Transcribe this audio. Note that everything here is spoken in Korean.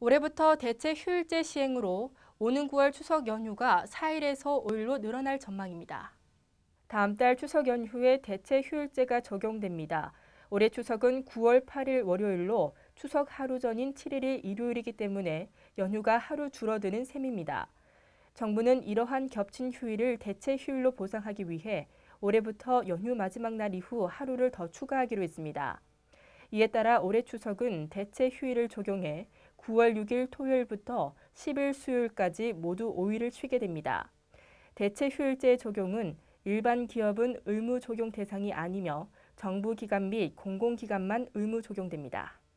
올해부터 대체 휴일제 시행으로 오는 9월 추석 연휴가 4일에서 5일로 늘어날 전망입니다. 다음 달 추석 연휴에 대체 휴일제가 적용됩니다. 올해 추석은 9월 8일 월요일로 추석 하루 전인 7일이 일요일이기 때문에 연휴가 하루 줄어드는 셈입니다. 정부는 이러한 겹친 휴일을 대체 휴일로 보상하기 위해 올해부터 연휴 마지막 날 이후 하루를 더 추가하기로 했습니다. 이에 따라 올해 추석은 대체 휴일을 적용해 9월 6일 토요일부터 10일 수요일까지 모두 5일을 쉬게 됩니다. 대체 휴일제 적용은 일반 기업은 의무 적용 대상이 아니며 정부 기관 및 공공기관만 의무 적용됩니다.